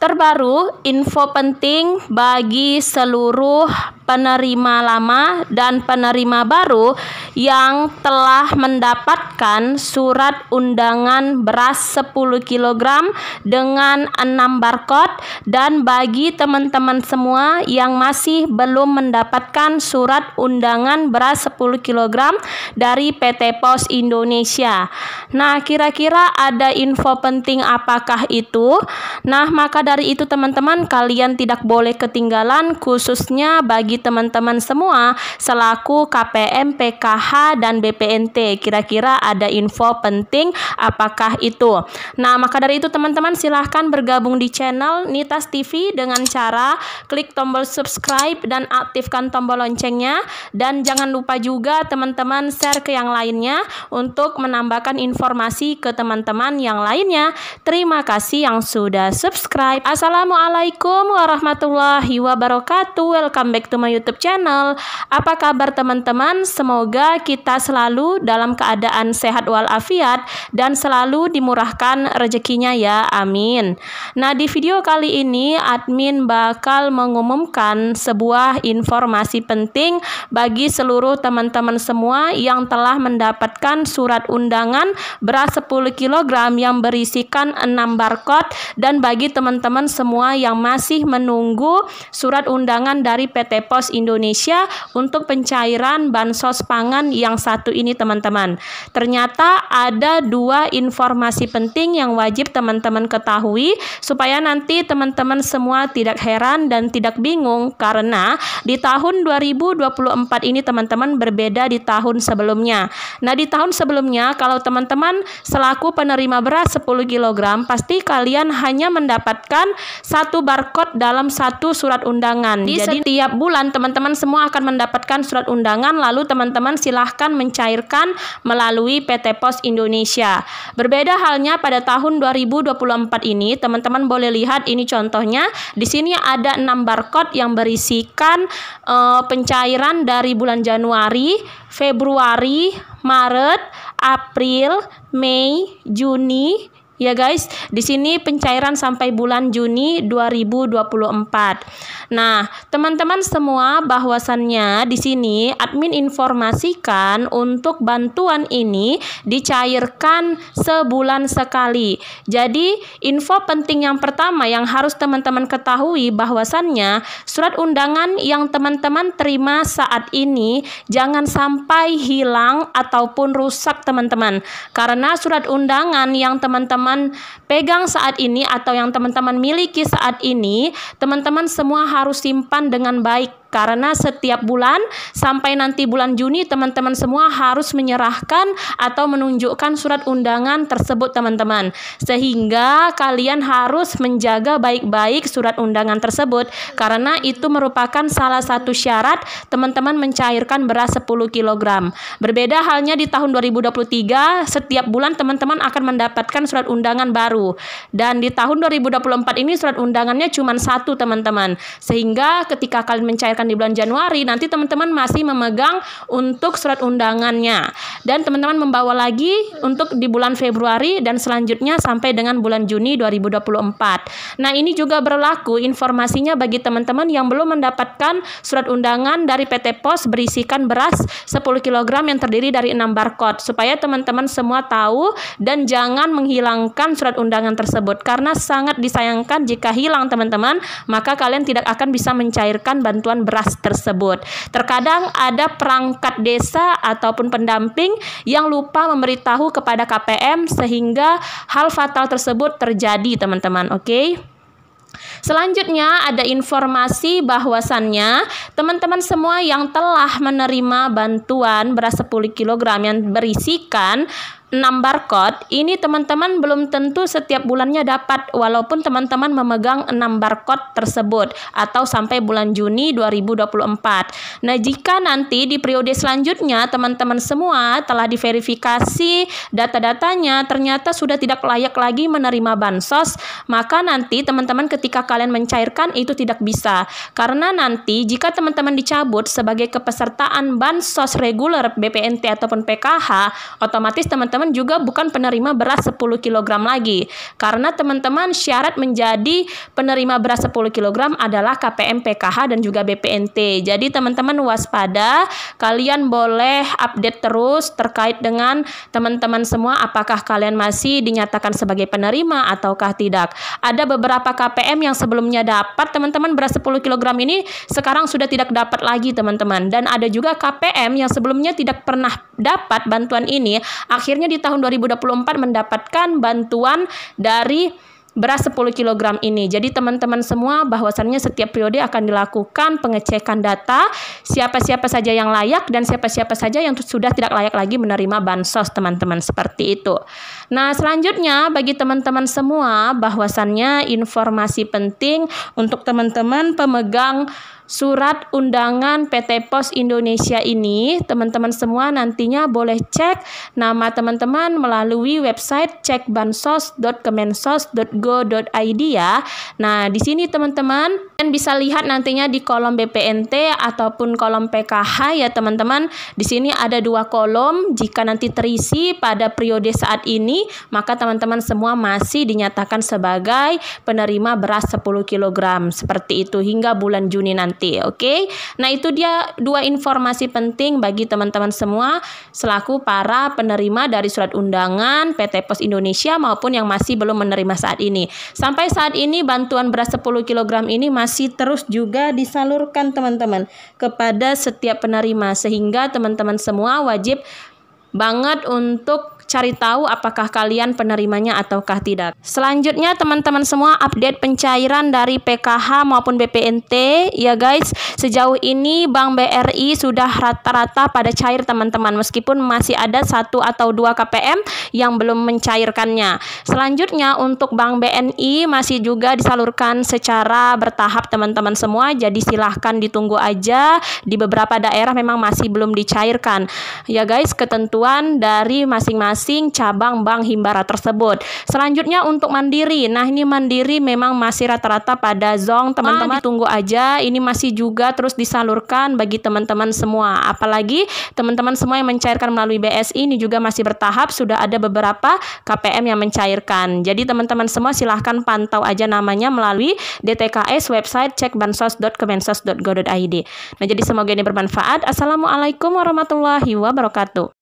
terbaru, info penting bagi seluruh penerima lama dan penerima baru yang telah mendapatkan surat undangan beras 10 kg dengan 6 barcode dan bagi teman-teman semua yang masih belum mendapatkan surat undangan beras 10 kg dari PT Pos Indonesia. Nah, kira-kira ada info penting apakah itu? Nah, maka dari itu teman-teman kalian tidak boleh ketinggalan khususnya bagi teman-teman semua selaku KPM, PKH, dan BPNT. Kira-kira ada info penting apakah itu? Nah, maka dari itu teman-teman silahkan bergabung di channel Nitas TV dengan cara klik tombol subscribe dan aktifkan tombol loncengnya. Dan jangan lupa juga teman-teman share ke yang lainnya untuk menambahkan informasi ke teman-teman yang lainnya. Terima kasih yang sudah subscribe. Assalamualaikum warahmatullahi wabarakatuh. Welcome back to my YouTube channel. Apa kabar teman-teman? Semoga kita selalu dalam keadaan sehat walafiat dan selalu dimurahkan rezekinya ya. Amin. Nah, di video kali ini admin bakal mengumumkan sebuah informasi penting bagi seluruh teman-teman semua yang telah mendapatkan surat undangan beras 10 kg yang berisikan 6 barcode dan bagi teman-teman semua yang masih menunggu surat undangan dari PT Pos Pos Indonesia untuk pencairan bansos pangan yang satu ini teman-teman. Ternyata ada dua informasi penting yang wajib teman-teman ketahui supaya nanti teman-teman semua tidak heran dan tidak bingung karena di tahun 2024 ini teman-teman berbeda di tahun sebelumnya. Nah, di tahun sebelumnya kalau teman-teman selaku penerima beras 10 kg pasti kalian hanya mendapatkan satu barcode dalam satu surat undangan. Di Jadi setiap bulan Teman-teman semua akan mendapatkan surat undangan lalu teman-teman silahkan mencairkan melalui PT Pos Indonesia. Berbeda halnya pada tahun 2024 ini, teman-teman boleh lihat ini contohnya. Di sini ada 6 barcode yang berisikan e, pencairan dari bulan Januari, Februari, Maret, April, Mei, Juni, ya guys. Di sini pencairan sampai bulan Juni 2024. Nah, teman-teman semua bahwasannya di sini admin informasikan untuk bantuan ini dicairkan sebulan sekali. Jadi, info penting yang pertama yang harus teman-teman ketahui bahwasannya surat undangan yang teman-teman terima saat ini jangan sampai hilang ataupun rusak teman-teman. Karena surat undangan yang teman-teman teman-teman pegang saat ini atau yang teman-teman miliki saat ini, teman-teman semua harus simpan dengan baik karena setiap bulan sampai nanti bulan Juni teman-teman semua harus menyerahkan atau menunjukkan surat undangan tersebut teman-teman. Sehingga kalian harus menjaga baik-baik surat undangan tersebut karena itu merupakan salah satu syarat teman-teman mencairkan beras 10 kg. Berbeda halnya di tahun 2023 setiap bulan teman-teman akan mendapatkan surat undangan baru. Dan di tahun 2024 ini surat undangannya cuma satu teman-teman. Sehingga ketika kalian mencairkan dilaksanakan di bulan Januari, nanti teman-teman masih memegang untuk surat undangannya. Dan teman-teman membawa lagi untuk di bulan Februari dan selanjutnya sampai dengan bulan Juni 2024. Nah, ini juga berlaku informasinya bagi teman-teman yang belum mendapatkan surat undangan dari PT Pos berisikan beras 10 kg yang terdiri dari 6 barcode supaya teman-teman semua tahu dan jangan menghilangkan surat undangan tersebut karena sangat disayangkan jika hilang teman-teman, maka kalian tidak akan bisa mencairkan bantuan beras ras tersebut. Terkadang ada perangkat desa ataupun pendamping yang lupa memberitahu kepada KPM sehingga hal fatal tersebut terjadi, teman-teman. Oke. Okay? Selanjutnya ada informasi bahwasannya teman-teman semua yang telah menerima bantuan beras 10 kg yang berisikan 6 barcode ini teman-teman belum tentu setiap bulannya dapat walaupun teman-teman memegang 6 barcode tersebut atau sampai bulan Juni 2024. Nah, jika nanti di periode selanjutnya teman-teman semua telah diverifikasi data-datanya ternyata sudah tidak layak lagi menerima bansos, maka nanti teman-teman ketika kalian mencairkan itu tidak bisa karena nanti jika teman-teman dicabut sebagai kepesertaan bansos reguler BPNT ataupun PKH, otomatis teman-teman teman-teman juga bukan penerima beras 10 kg lagi. Karena teman-teman syarat menjadi penerima beras 10 kg adalah KPM PKH dan juga BPNT. Jadi teman-teman waspada, kalian boleh update terus terkait dengan teman-teman semua apakah kalian masih dinyatakan sebagai penerima ataukah tidak. Ada beberapa KPM yang sebelumnya dapat teman-teman beras 10 kg ini sekarang sudah tidak dapat lagi teman-teman. Dan ada juga KPM yang sebelumnya tidak pernah dapat bantuan ini akhirnya di tahun 2024 mendapatkan bantuan dari beras 10 kg ini. Jadi teman-teman semua bahwasannya setiap periode akan dilakukan pengecekan data siapa-siapa saja yang layak dan siapa-siapa saja yang sudah tidak layak lagi menerima bansos teman-teman seperti itu. Nah, selanjutnya bagi teman-teman semua bahwasannya informasi penting untuk teman-teman pemegang surat undangan PT Pos Indonesia ini, teman-teman semua nantinya boleh cek nama teman-teman melalui website cekbansos.kemensos.go.id ya. Nah, di sini teman-teman kalian bisa lihat nantinya di kolom BPNT ataupun kolom PKH ya teman-teman. Di sini ada dua kolom, jika nanti terisi pada periode saat ini, maka teman-teman semua masih dinyatakan sebagai penerima beras 10 kg seperti itu hingga bulan Juni nanti nanti, oke? Okay? Nah, itu dia dua informasi penting bagi teman-teman semua selaku para penerima dari surat undangan PT Pos Indonesia maupun yang masih belum menerima saat ini. Sampai saat ini bantuan beras 10 kg ini masih terus juga disalurkan teman-teman kepada setiap penerima sehingga teman-teman semua wajib banget untuk cari tahu apakah kalian penerimanya ataukah tidak. Selanjutnya teman-teman semua update pencairan dari PKH maupun BPNT ya guys. Sejauh ini Bank BRI sudah rata-rata pada cair teman-teman meskipun masih ada satu atau dua KPM yang belum mencairkannya. Selanjutnya untuk Bank BNI masih juga disalurkan secara bertahap teman-teman semua. Jadi silahkan ditunggu aja di beberapa daerah memang masih belum dicairkan. Ya guys, ketentuan dari masing-masing masing-masing cabang Bank Himbara tersebut. Selanjutnya untuk Mandiri. Nah, ini Mandiri memang masih rata-rata pada zong, ah, teman-teman. Ah, tunggu aja. Ini masih juga terus disalurkan bagi teman-teman semua. Apalagi teman-teman semua yang mencairkan melalui BSI ini juga masih bertahap. Sudah ada beberapa KPM yang mencairkan. Jadi teman-teman semua silahkan pantau aja namanya melalui DTKS website cekbansos.kemensos.go.id. Nah, jadi semoga ini bermanfaat. Assalamualaikum warahmatullahi wabarakatuh.